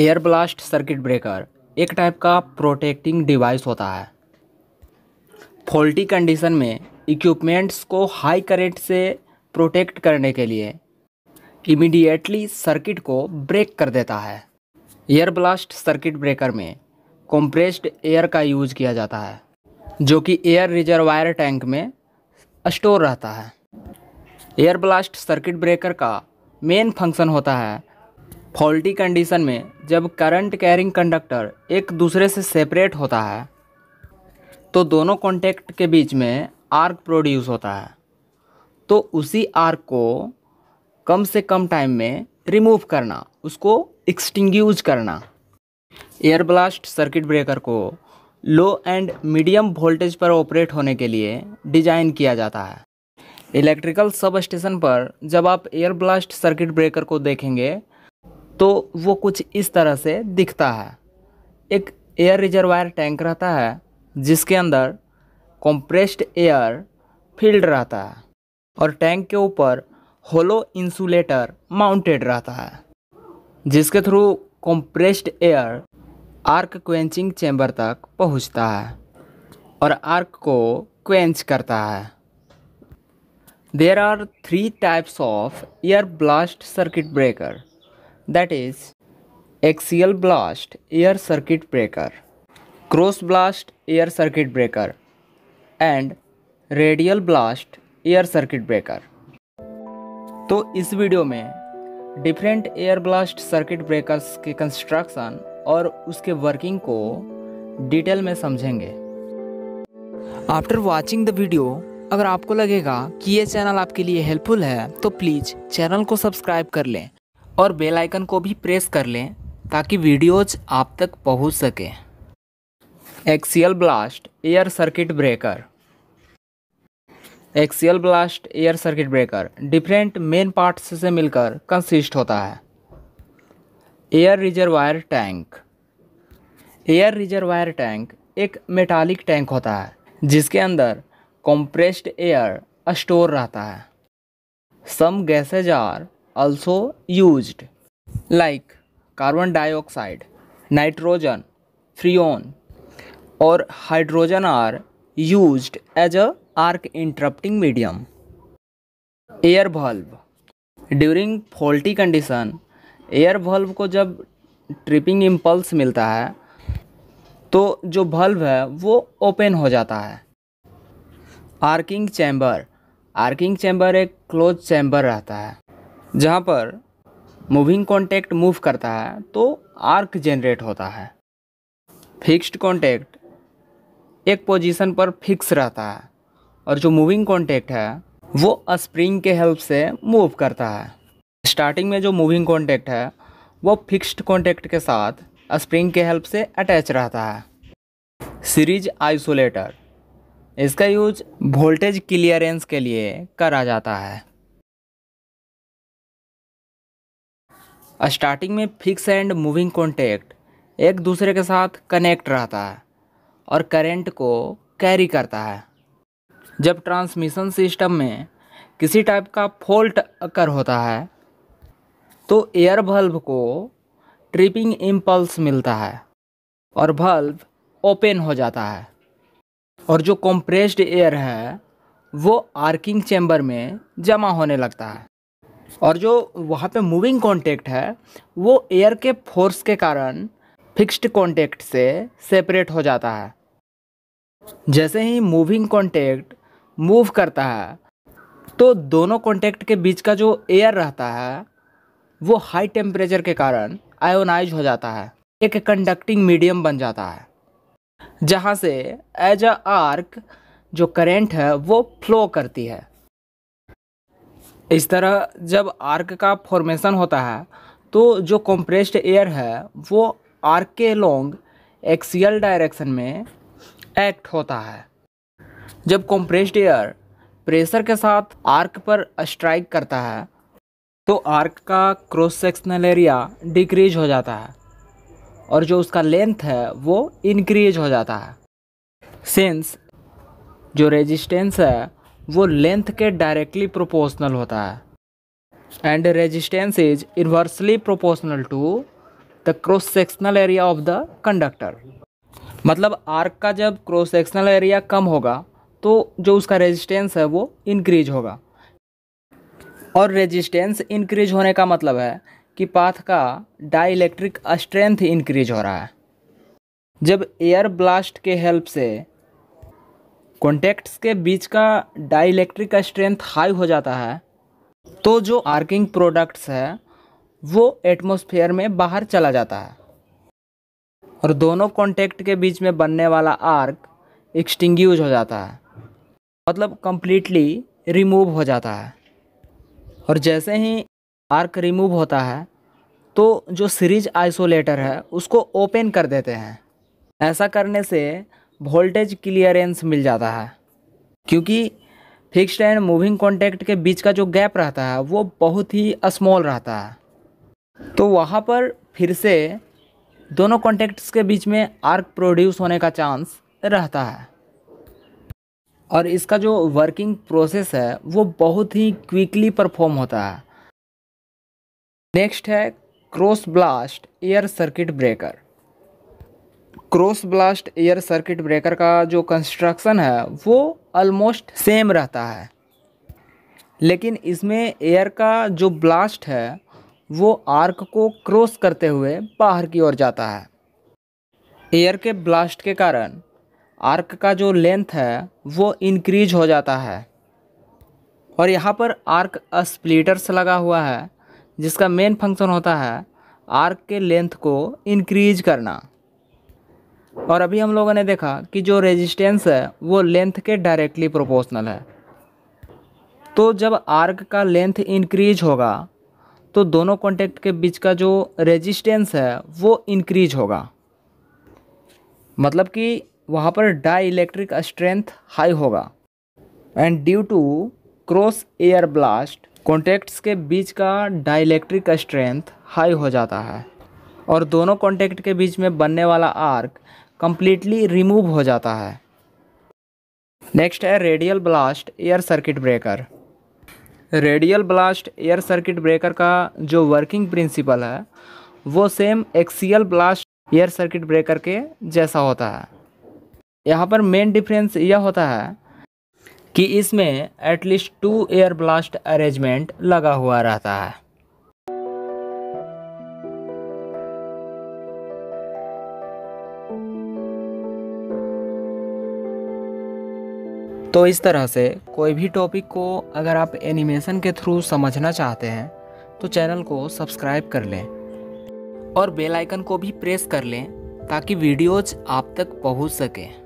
Air blast circuit breaker एक type का protecting device होता है फॉल्टी कंडीशन में इक्विपमेंट्स को हाई करंट से प्रोटेक्ट करने के लिए इमीडिएटली सर्किट को ब्रेक कर देता है एयर ब्लास्ट सर्किट ब्रेकर में कंप्रेस्ड एयर का यूज किया जाता है जो कि एयर रिजर्वायर टैंक में स्टोर रहता है एयर ब्लास्ट सर्किट ब्रेकर का मेन फंक्शन होता है फॉल्टी कंडीशन में जब करंट कैरिंग कंडक्टर एक दूसरे से सेपरेट होता है तो दोनों कॉन्टैक्ट के बीच में आर्क प्रोड्यूस होता है तो उसी आर्क को कम से कम टाइम में रिमूव करना उसको एक्सटिंग्यूज करना एयर ब्लास्ट सर्किट ब्रेकर को लो एंड मीडियम वोल्टेज पर ऑपरेट होने के लिए डिज़ाइन किया जाता है इलेक्ट्रिकल सब स्टेशन पर जब आप एयर ब्लास्ट सर्किट ब्रेकर को देखेंगे तो वो कुछ इस तरह से दिखता है एक एयर रिजर्वायर टैंक रहता है जिसके अंदर कंप्रेस्ड एयर फील्ड रहता है और टैंक के ऊपर होलो इंसुलेटर माउंटेड रहता है जिसके through compressed air arc quenching chamber तक पहुंचता है और आर्क को क्वेंच करता है there are three types of air blast circuit breaker that is axial blast air circuit breaker, cross blast air circuit breaker and radial blast air circuit breaker. तो इस video में different air blast circuit breakers के construction और उसके working को detail में समझेंगे after watching the video अगर आपको लगेगा कि ये चैनल आपके लिए हेल्पफुल है तो प्लीज़ चैनल को सब्सक्राइब कर लें और बेल आइकन को भी प्रेस कर लें ताकि वीडियोज आप तक पहुंच सके axial blast air circuit breaker axial blast air circuit breaker different main parts से मिलकर कंसिस्ट होता है air reservoir tank air reservoir tank एक मेटालिक टैंक होता है जिसके अंदर कंप्रेस्ड एयर स्टोर रहता है some gases are also used like carbon dioxide, nitrogen, freon or hydrogen are used as a arc interrupting medium. air valve during faulty condition air valve ko jab tripping impulse milta hai to jo valve hai wo open ho jata hai arcing chamber arcing chamber ek closed chamber rehta hai जहाँ पर moving contact move करता है तो arc generate होता है fixed contact एक position पर fix रहता है और जो मूविंग कॉन्टैक्ट है वो स्प्रिंग के हेल्प से मूव करता है स्टार्टिंग में जो मूविंग कॉन्टैक्ट है वो फिक्स्ड कॉन्टैक्ट के साथ स्प्रिंग के हेल्प से अटैच रहता है सीरीज आइसोलेटर इसका यूज वोल्टेज क्लियरेंस के लिए करा जाता है स्टार्टिंग में फिक्स एंड मूविंग कॉन्टैक्ट एक दूसरे के साथ कनेक्ट रहता है और करंट को कैरी करता है जब ट्रांसमिशन सिस्टम में किसी टाइप का फॉल्ट अकर होता है तो एयर बल्ब को ट्रिपिंग इम्पल्स मिलता है और बल्ब ओपन हो जाता है और जो कंप्रेस्ड एयर है वो आर्किंग चैम्बर में जमा होने लगता है और जो वहाँ पे मूविंग कॉन्टेक्ट है वो एयर के फोर्स के कारण फिक्स्ड कॉन्टेक्ट से सेपरेट हो जाता है जैसे ही मूविंग कॉन्टेक्ट मूव करता है तो दोनों कॉन्टेक्ट के बीच का जो एयर रहता है वो हाई टेम्परेचर के कारण आयोनाइज हो जाता है एक कंडक्टिंग मीडियम बन जाता है जहाँ से एज अ आर्क जो करेंट है वो फ्लो करती है इस तरह जब आर्क का फॉर्मेशन होता है तो जो कंप्रेस्ड एयर है वो आर्क के लॉन्ग एक्सियल डायरेक्शन में एक्ट होता है जब कंप्रेस्ड एयर प्रेशर के साथ आर्क पर स्ट्राइक करता है तो आर्क का क्रॉस सेक्शनल एरिया डिक्रीज हो जाता है और जो उसका लेंथ है वो इंक्रीज हो जाता है सिंस जो रेजिस्टेंस है वो लेंथ के डायरेक्टली प्रोपोर्शनल होता है and resistance is inversely proportional to the cross sectional area of the conductor मतलब आर्क का जब क्रॉस सेक्शनल एरिया कम होगा तो जो उसका रेजिस्टेंस है वो इंक्रीज होगा और रेजिस्टेंस इंक्रीज होने का मतलब है कि पाथ का डाइलेक्ट्रिक स्ट्रेंथ इंक्रीज हो रहा है जब एयर ब्लास्ट के हेल्प से कॉन्टैक्ट्स के बीच का डाइलेक्ट्रिक का स्ट्रेंथ हाई हो जाता है तो जो आर्किंग प्रोडक्ट्स है वो एटमोसफेयर में बाहर चला जाता है और दोनों कॉन्टैक्ट के बीच में बनने वाला आर्क एक्सटिंग हो जाता है मतलब कम्प्लीटली रिमूव हो जाता है और जैसे ही आर्क रिमूव होता है तो जो सीरीज आइसोलेटर है उसको ओपन कर देते हैं ऐसा करने से वोल्टेज क्लियरेंस मिल जाता है क्योंकि फिक्स्ड एंड मूविंग कॉन्टैक्ट के बीच का जो गैप रहता है वो बहुत ही स्मॉल रहता है तो वहाँ पर फिर से दोनों कॉन्टैक्ट्स के बीच में आर्क प्रोड्यूस होने का चांस रहता है और इसका जो वर्किंग प्रोसेस है वो बहुत ही क्विकली परफॉर्म होता है नेक्स्ट है cross blast air circuit breaker cross blast air circuit breaker का जो कंस्ट्रक्शन है वो ऑलमोस्ट सेम रहता है लेकिन इसमें एयर का जो ब्लास्ट है वो आर्क को क्रॉस करते हुए बाहर की ओर जाता है एयर के ब्लास्ट के कारण आर्क का जो लेंथ है वो इंक्रीज हो जाता है और यहाँ पर आर्क स्प्लिटर्स लगा हुआ है जिसका मेन फंक्शन होता है आर्क के लेंथ को इंक्रीज करना और अभी हम लोगों ने देखा कि जो रेजिस्टेंस है वो लेंथ के डायरेक्टली प्रोपोर्शनल है तो जब आर्क का लेंथ इंक्रीज होगा तो दोनों कॉन्टैक्ट के बीच का जो रेजिस्टेंस है वो इंक्रीज होगा मतलब कि वहाँ पर डाई इलेक्ट्रिक स्ट्रेंथ हाई होगा and due to cross air blast contacts के बीच का डाईलैक्ट्रिक स्ट्रेंथ हाई हो जाता है और दोनों कॉन्टैक्ट के बीच में बनने वाला आर्क कम्प्लीटली रिमूव हो जाता है नेक्स्ट है radial blast air circuit breaker radial blast air circuit breaker का जो वर्किंग प्रिंसिपल है वो same axial blast air circuit breaker के जैसा होता है यहाँ पर मेन डिफरेंस यह होता है कि इसमें at least two air blast arrangement लगा हुआ रहता है तो इस तरह से कोई भी टॉपिक को अगर आप एनिमेशन के थ्रू समझना चाहते हैं तो चैनल को सब्सक्राइब कर लें और बेल आइकन को भी प्रेस कर लें ताकि वीडियोज आप तक पहुंच सकें